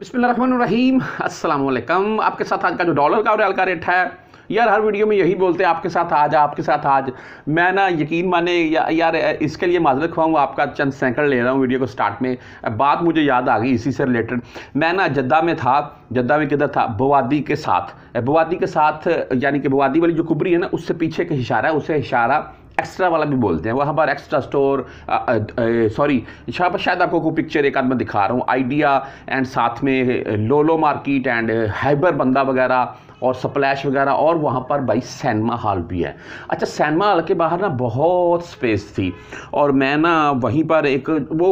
बिस्मिल्लाम अस्सलाम आपके साथ आज का जो डॉलर का और का रेट है यार हर वीडियो में यही बोलते हैं आपके साथ आज आपके साथ आज मैं ना यकीन माने या, यार इसके लिए माजरत खुआऊँ आपका चंद सैकड़ ले रहा हूँ वीडियो को स्टार्ट में बात मुझे याद आ गई इसी से रिलेटेड मैं ना जद्दा में था जद्दा में किधर था बवादी के साथ बवादी के साथ यानी कि बवादी वाली जो कुबरी है ना उससे पीछे का इशारा है उसे इशारा एक्स्ट्रा वाला भी बोलते हैं वहाँ पर एक्स्ट्रा स्टोर सॉरी यहाँ पर शायद आपको कोई पिक्चर एक आध दिखा रहा हूँ आइडिया एंड साथ में लोलो मार्केट एंड हाइबर बंदा वगैरह और स्प्लैश वगैरह और वहाँ पर भाई सैनमा हॉल भी है अच्छा सैनमा हॉल के बाहर ना बहुत स्पेस थी और मैं ना वहीं पर एक वो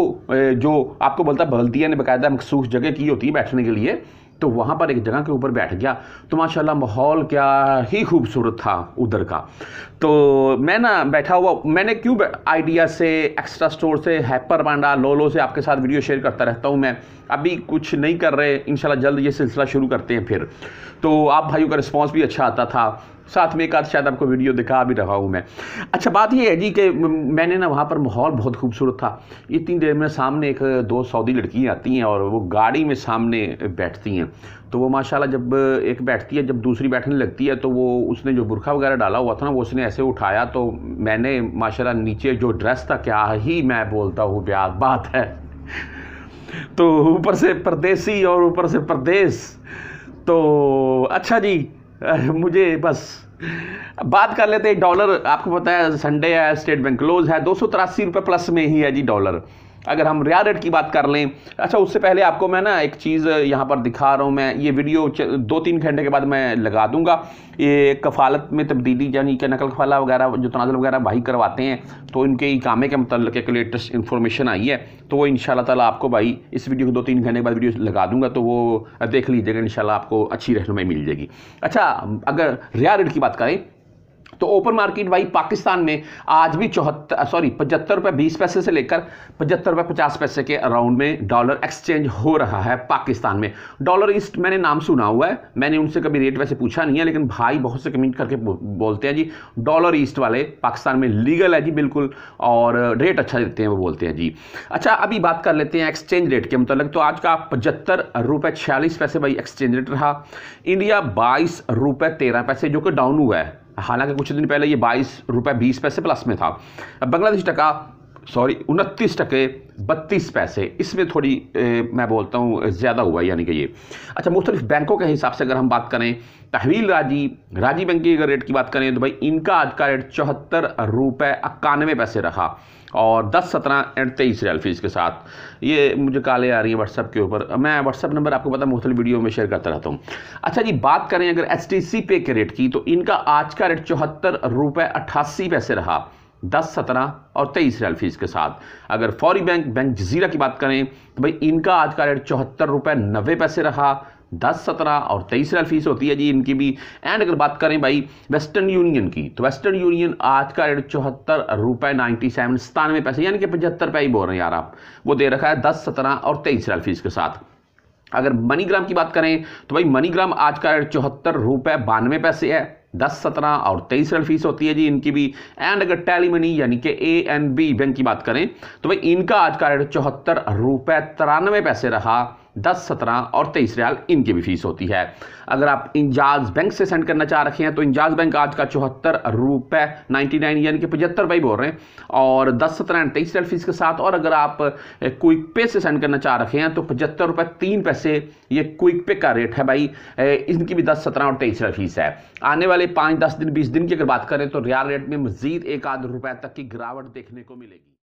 जो आपको बोलता बल्दिया ने बकायदा मखसूस जगह की होती है बैठने के लिए तो वहाँ पर एक जगह के ऊपर बैठ गया तो माशाल्लाह माहौल क्या ही खूबसूरत था उधर का तो मैं ना बैठा हुआ मैंने क्यों आइडिया से एक्स्ट्रा स्टोर से हैपर पांडा लोलो से आपके साथ वीडियो शेयर करता रहता हूँ मैं अभी कुछ नहीं कर रहे इन जल्द ये सिलसिला शुरू करते हैं फिर तो आप भाइयों का रिस्पॉन्स भी अच्छा आता था साथ में एक आध शायद आपको वीडियो दिखा भी रहा हूँ मैं अच्छा बात ये है जी कि मैंने ना वहाँ पर माहौल बहुत खूबसूरत था इतनी देर में सामने एक दो सऊदी लड़कियाँ आती हैं और वो गाड़ी में सामने बैठती हैं तो वो माशाल्लाह जब एक बैठती है जब दूसरी बैठने लगती है तो वो उसने जो बुरखा वगैरह डाला हुआ था ना वो उसने ऐसे उठाया तो मैंने माशाल्लाह नीचे जो ड्रेस था क्या ही मैं बोलता हूँ ब्याज बात है तो ऊपर से परदेसी और ऊपर से परदेस तो अच्छा जी मुझे बस बात कर लेते हैं डॉलर आपको पता है संडे है स्टेट बैंक क्लोज है दो सौ तिरासी रुपये प्लस में ही है जी डॉलर अगर हम रिया रेट की बात कर लें अच्छा उससे पहले आपको मैं ना एक चीज़ यहाँ पर दिखा रहा हूँ मैं ये वीडियो दो तीन घंटे के बाद मैं लगा दूँगा ये कफालत में तब्दीली यानी कि नकल कफाला वगैरह जो तनाजल वगैरह भाई करवाते हैं तो इनके इकामे के मतलब एक लेटेस्ट इन्फॉर्मेशन आई है तो वो इन ताला आपको भाई इस वीडियो को दो तीन घंटे के बाद वीडियो लगा दूँगा तो वो देख लीजिएगा इन आपको अच्छी रहनुमाई मिल जाएगी अच्छा अगर रिया रेट की बात करें तो ओपन मार्केट वाई पाकिस्तान में आज भी चौहत्तर सॉरी uh, पचहत्तर रुपये बीस पैसे से लेकर पचहत्तर रुपये पचास पैसे के अराउंड में डॉलर एक्सचेंज हो रहा है पाकिस्तान में डॉलर ईस्ट मैंने नाम सुना हुआ है मैंने उनसे कभी रेट वैसे पूछा नहीं है लेकिन भाई बहुत से कमेंट करके बोलते हैं जी डॉलर ईस्ट वाले पाकिस्तान में लीगल है जी बिल्कुल और रेट अच्छा देते हैं वो बोलते हैं जी अच्छा अभी बात कर लेते हैं एक्सचेंज रेट के मतलब तो आज का पचहत्तर रुपये छियालीस पैसे भाई एक्सचेंज रेट रहा इंडिया बाईस रुपये तेरह पैसे जो कि डाउन हुआ है हालांकि कुछ दिन पहले ये बाईस रुपए बीस पैसे प्लस में था बांग्लादेश टका सॉरी उनतीस टके बत्तीस पैसे इसमें थोड़ी ए, मैं बोलता हूँ ज़्यादा हुआ यानी कि ये अच्छा मुख्तलिफ बैंकों के हिसाब से अगर हम बात करें तहवील राजी राजी बैंक की अगर रेट की बात करें तो भाई इनका आज का रेट चौहत्तर रुपये इक्यानवे पैसे रहा और दस सत्रह एंड तेईस रियल फीस के साथ ये मुझे काले आ रही है व्हाट्सअप के ऊपर मैं व्हाट्सअप नंबर आपको पता मुख्तल वीडियो में शेयर करता रहता हूँ अच्छा जी बात करें अगर एच पे के रेट की तो इनका आज का रेट चौहत्तर रुपये अट्ठासी पैसे रहा दस सत्रह और तेईस रियाल फीस के साथ अगर फौरी बैंक बैंक जजीरा की बात करें तो भाई इनका आज का रेट चौहत्तर रुपये नब्बे पैसे रहा दस सत्रह और तेईस रियाल फीस होती है जी इनकी भी एंड अगर बात करें भाई वेस्टर्न यूनियन की तो वेस्टर्न यूनियन आज का रेट चौहत्तर रुपये नाइन्टी सेवन सतानवे पैसे यानी कि पचहत्तर रुपये ही बोल रहे हैं यार आप वो दे रखा है दस सत्रह और तेईस रियाल फीस के साथ अगर मनीग्राम की बात करें तो भाई मनीग्राम आज का रेट चौहत्तर रुपए बानवे पैसे है दस सत्रह और तेईस रेट फीस होती है जी इनकी भी एंड अगर मनी यानी कि ए एंड बी बैंक की बात करें तो भाई इनका आज का रेट चौहत्तर रुपए तिरानवे पैसे रहा दस सत्रह और तेईस रियाल इनकी भी फीस होती है अगर आप इंजाज बैंक से सेंड करना चाह रखे हैं तो इंजाज बैंक आज का चौहत्तर रुपये नाइन्टी नाइन यानी कि पचहत्तर रुपये बोल रहे हैं और दस सत्रह एंड तेईस रियाल फीस के साथ और अगर आप क्विक पे से सेंड करना चाह रखे हैं तो पचहत्तर रुपये तीन पैसे ये क्विक पे का रेट है भाई इनकी भी दस सत्रह और तेईस रियाल फीस है आने वाले पाँच दस दिन बीस दिन की अगर बात करें तो रियाल रेट में मजीद एक आध रुपये तक की गिरावट देखने को मिलेगी